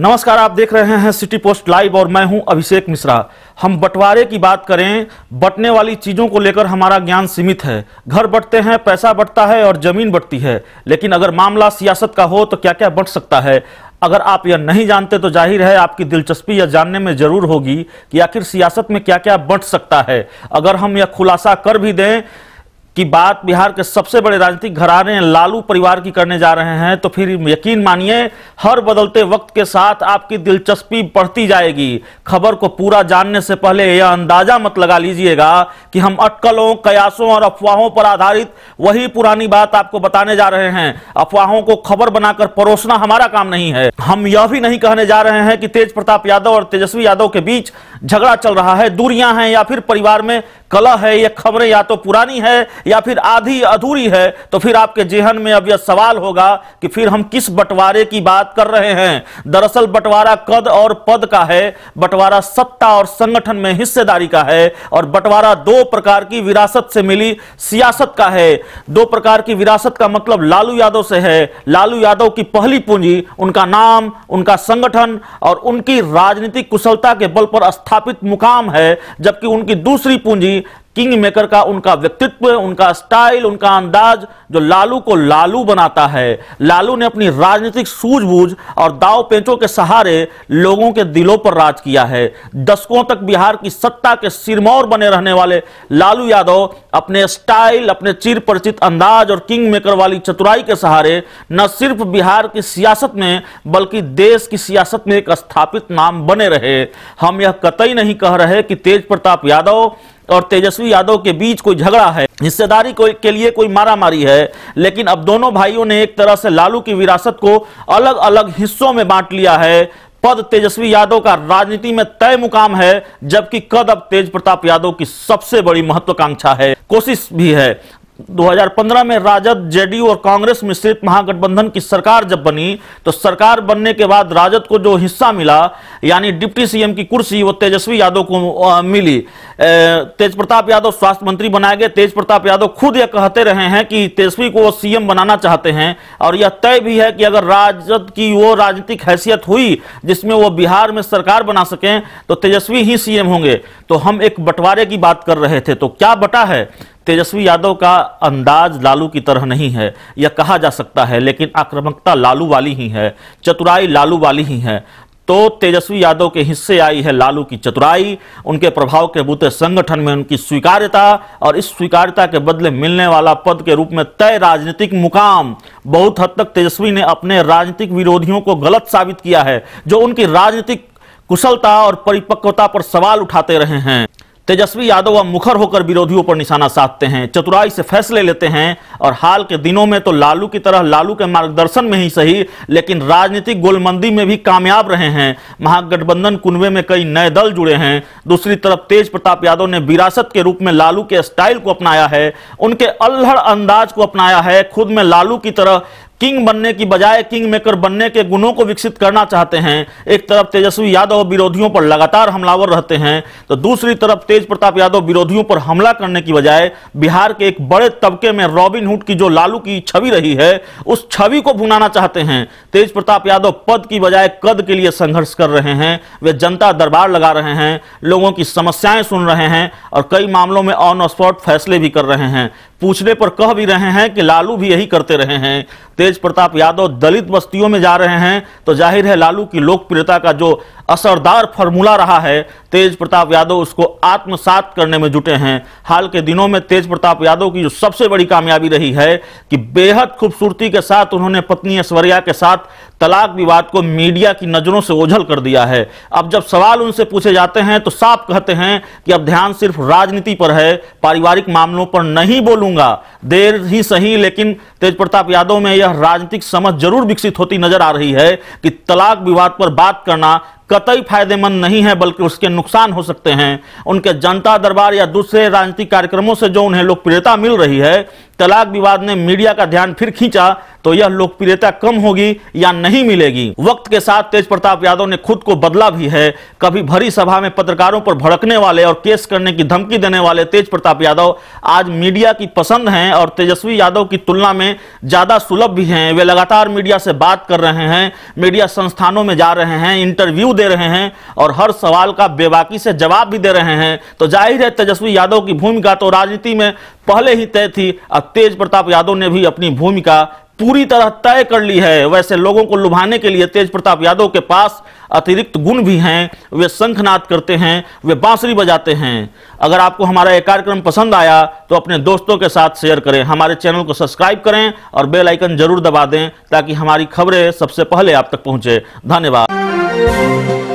नमस्कार आप देख रहे हैं सिटी पोस्ट लाइव और मैं हूं अभिषेक मिश्रा हम बंटवारे की बात करें बटने वाली चीज़ों को लेकर हमारा ज्ञान सीमित है घर बटते हैं पैसा बटता है और ज़मीन बटती है लेकिन अगर मामला सियासत का हो तो क्या क्या बट सकता है अगर आप यह नहीं जानते तो जाहिर है आपकी दिलचस्पी यह जानने में जरूर होगी कि आखिर सियासत में क्या क्या बंट सकता है अगर हम यह खुलासा कर भी दें कि बात बिहार के सबसे बड़े राजनीतिक घराने लालू परिवार की करने जा रहे हैं तो फिर यकीन मानिए हर बदलते वक्त के साथ आपकी दिलचस्पी बढ़ती जाएगी खबर को पूरा जानने से पहले यह अंदाजा मत लगा लीजिएगा कि हम अटकलों कयासों और अफवाहों पर आधारित वही पुरानी बात आपको बताने जा रहे हैं अफवाहों को खबर बनाकर परोसना हमारा काम नहीं है हम यह भी नहीं कहने जा रहे हैं कि तेज प्रताप यादव और तेजस्वी यादव के बीच झगड़ा चल रहा है दूरियां हैं या फिर परिवार में कला है ये खबरें या तो पुरानी है या फिर आधी अधूरी है तो फिर आपके जेहन में अब यह सवाल होगा कि फिर हम किस बंटवारे की बात कर रहे हैं दरअसल बंटवारा कद और पद का है बंटवारा सत्ता और संगठन में हिस्सेदारी का है और बंटवारा दो प्रकार की विरासत से मिली सियासत का है दो प्रकार की विरासत का मतलब लालू यादव से है लालू यादव की पहली पूंजी उनका नाम उनका संगठन और उनकी राजनीतिक कुशलता के बल पर स्थापित मुकाम है जबकि उनकी दूसरी पूंजी किंग मेकर का उनका व्यक्तित्व उनका स्टाइल उनका अंदाज जो लालू को लालू बनाता है लालू ने अपनी राजनीतिक सूझबूझ और दाव पेंचों के सहारे लोगों के दिलों पर राज किया है दशकों तक बिहार की सत्ता के सिरमौर बने रहने वाले लालू यादव अपने स्टाइल अपने चिर परिचित अंदाज और किंग मेकर वाली चतुराई के सहारे न सिर्फ बिहार की सियासत में बल्कि देश की सियासत में एक स्थापित नाम बने रहे हम यह कतई नहीं कह रहे कि तेज प्रताप यादव और तेजस्वी यादव के बीच कोई झगड़ा है हिस्सेदारी के लिए कोई मारामारी है लेकिन अब दोनों भाइयों ने एक तरह से लालू की विरासत को अलग अलग हिस्सों में बांट लिया है पद तेजस्वी यादव का राजनीति में तय मुकाम है जबकि कद अब तेज प्रताप यादव की सबसे बड़ी महत्वाकांक्षा है कोशिश भी है 2015 में राजद जेडीयू और कांग्रेस में सिर्फ महागठबंधन की सरकार जब बनी तो सरकार बनने के बाद राजद को जो हिस्सा मिला यानी डिप्टी सीएम की कुर्सी वो तेजस्वी यादव को मिली तेज प्रताप यादव स्वास्थ्य मंत्री बनाए गए तेज प्रताप यादव खुद यह कहते रहे हैं कि तेजस्वी को वो सीएम बनाना चाहते हैं और यह तय भी है कि अगर राजद की वो राजनीतिक हैसियत हुई जिसमें वो बिहार में सरकार बना सकें तो तेजस्वी ही सीएम होंगे तो हम एक बंटवारे की बात कर रहे थे तो क्या बटा है तेजस्वी यादव का अंदाज लालू की तरह नहीं है यह कहा जा सकता है लेकिन आक्रामकता लालू वाली ही है चतुराई लालू वाली ही है तो तेजस्वी यादव के हिस्से आई है लालू की चतुराई उनके प्रभाव के बूते संगठन में उनकी स्वीकार्यता और इस स्वीकार्यता के बदले मिलने वाला पद के रूप में तय राजनीतिक मुकाम बहुत हद तक तेजस्वी ने अपने राजनीतिक विरोधियों को गलत साबित किया है जो उनकी राजनीतिक कुशलता और परिपक्वता पर सवाल उठाते रहे हैं तेजस्वी यादव अब मुखर होकर विरोधियों पर निशाना साधते हैं चतुराई से फैसले लेते हैं और हाल के दिनों में तो लालू की तरह लालू के मार्गदर्शन में ही सही लेकिन राजनीतिक गोलमंदी में भी कामयाब रहे हैं महागठबंधन कुनबे में कई नए दल जुड़े हैं दूसरी तरफ तेज प्रताप यादव ने विरासत के रूप में लालू के स्टाइल को अपनाया है उनके अल्हड़ अंदाज को अपनाया है खुद में लालू की तरह किंग बनने की बजाय किंग मेकर बनने के गुणों को विकसित करना चाहते हैं एक तरफ तेजस्वी यादव विरोधियों पर लगातार हमलावर रहते हैं तो दूसरी तरफ तेज प्रताप यादव विरोधियों पर हमला करने की बजाय बिहार के एक बड़े तबके में रॉबिनहुड की जो लालू की छवि रही है उस छवि को भुनाना चाहते हैं तेज प्रताप यादव पद की बजाय कद के लिए संघर्ष कर रहे हैं वे जनता दरबार लगा रहे हैं लोगों की समस्याएं सुन रहे हैं और कई मामलों में ऑन स्पॉट फैसले भी कर रहे हैं पूछने पर कह भी रहे हैं कि लालू भी यही करते रहे हैं तेज तेज प्रताप यादव दलित बस्तियों में जा रहे हैं तो जाहिर है लालू की लोकप्रियता का जो असरदार फॉर्मूला रहा है तेज प्रताप यादव उसको आत्मसात करने में जुटे हैं हाल के दिनों में तेज प्रताप यादव की जो सबसे बड़ी कामयाबी रही है कि बेहद खूबसूरती के साथ उन्होंने पत्नी ऐश्वर्या के साथ तलाक विवाद को मीडिया की नज़रों से ओझल कर दिया है अब जब सवाल उनसे पूछे जाते हैं तो साफ कहते हैं कि अब ध्यान सिर्फ राजनीति पर है पारिवारिक मामलों पर नहीं बोलूंगा देर ही सही लेकिन तेज प्रताप यादव में यह राजनीतिक समझ जरूर विकसित होती नजर आ रही है कि तलाक विवाद पर बात करना कतई फायदेमंद नहीं है बल्कि उसके नुकसान हो सकते हैं उनके जनता दरबार या दूसरे राजनीतिक कार्यक्रमों से जो उन्हें लोकप्रियता मिल रही है तलाक विवाद ने मीडिया का ध्यान फिर खींचा तो यह लोकप्रियता कम होगी या नहीं मिलेगी वक्त के साथ तेज प्रताप यादव ने खुद को बदला भी है कभी भरी सभा में पत्रकारों पर भड़कने वाले और केस करने की धमकी देने वाले तेज प्रताप यादव आज मीडिया की पसंद हैं और तेजस्वी यादव की तुलना में ज्यादा सुलभ भी हैं वे लगातार मीडिया से बात कर रहे हैं मीडिया संस्थानों में जा रहे हैं इंटरव्यू दे रहे हैं और हर सवाल का बेबाकी से जवाब भी दे रहे हैं तो जाहिर है तेजस्वी यादव की भूमिका तो राजनीति में पहले ही तय थी अब तेज प्रताप यादव ने भी अपनी भूमिका पूरी तरह तय कर ली है वैसे लोगों को लुभाने के लिए तेज प्रताप यादव के पास अतिरिक्त गुण भी हैं वे शंखनाद करते हैं वे बांसुरी बजाते हैं अगर आपको हमारा यह कार्यक्रम पसंद आया तो अपने दोस्तों के साथ शेयर करें हमारे चैनल को सब्सक्राइब करें और बेल आइकन जरूर दबा दें ताकि हमारी खबरें सबसे पहले आप तक पहुंचे धन्यवाद you